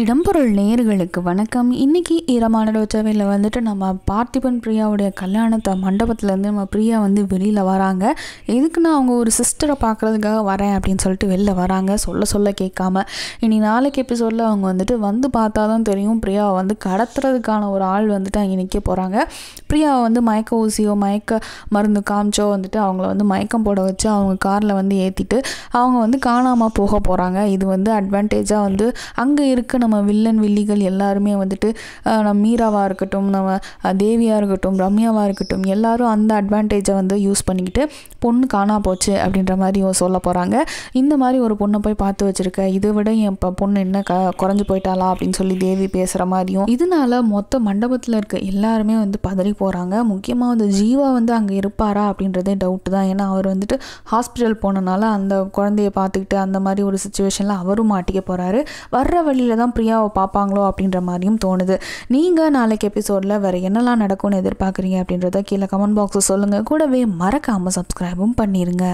இடம்பொருள் நேயர்களுக்கு வணக்கம் இன்றைக்கி ஈரமான டோச்சாவையில் வந்துட்டு நம்ம பார்த்திபன் பிரியாவுடைய கல்யாணத்தை மண்டபத்துலேருந்து நம்ம பிரியா வந்து வெளியில் வராங்க எதுக்கு நான் அவங்க ஒரு சிஸ்டரை பார்க்குறதுக்காக வரேன் அப்படின்னு சொல்லிட்டு வெளில வராங்க சொல்ல சொல்ல கேட்காம இனி நாளைக்கு எபிசோடில் அவங்க வந்துட்டு வந்து பார்த்தா தான் தெரியும் பிரியாவை வந்து கடத்துறதுக்கான ஒரு ஆள் வந்துட்டு அங்கே நிற்க போகிறாங்க பிரியாவை வந்து மயக்க ஊசியோ மயக்க மருந்து காமிச்சோ வந்துட்டு அவங்கள வந்து மயக்கம் போட வச்சு அவங்க காரில் வந்து ஏற்றிட்டு அவங்க வந்து காணாமல் போக போகிறாங்க இது வந்து அட்வான்டேஜாக வந்து அங்கே இருக்க நம்ம வில்லன் வில்லிகள் எல்லாருமே வந்துட்டு நம்ம மீராவாக இருக்கட்டும் நம்ம தேவியாக இருக்கட்டும் ரம்யாவாக இருக்கட்டும் எல்லாரும் அந்த அட்வான்டேஜை வந்து யூஸ் பண்ணிக்கிட்டு பொண்ணு காணா போச்சு அப்படின்ற மாதிரி சொல்ல போகிறாங்க இந்த மாதிரி ஒரு பொண்ணை போய் பார்த்து வச்சுருக்க இதை விட என் இப்போ பொண்ணு என்ன க குறைஞ்சி போயிட்டாலா அப்படின்னு சொல்லி தேவி பேசுகிற மாதிரியும் இதனால மொத்த மண்டபத்தில் இருக்க எல்லாருமே வந்து பதறி போகிறாங்க முக்கியமாக வந்து ஜீவா வந்து அங்கே இருப்பாரா அப்படின்றதே டவுட்டு தான் ஏன்னா அவர் வந்துட்டு ஹாஸ்பிட்டல் போனனால அந்த குழந்தைய பார்த்துக்கிட்டு அந்த மாதிரி ஒரு சுச்சுவேஷனில் அவரும் மாட்டிக்க போகிறாரு வர்ற வழியில் தான் தான் பிரியாவை பார்ப்பாங்களோ அப்படின்ற மாதிரியும் தோணுது நீங்கள் நாளைக்கு எபிசோடில் வேறு என்னெல்லாம் நடக்கும்னு எதிர்பார்க்குறீங்க அப்படின்றத கீழே கமெண்ட் பாக்ஸில் சொல்லுங்கள் கூடவே மறக்காமல் சப்ஸ்கிரைபும் பண்ணிடுங்க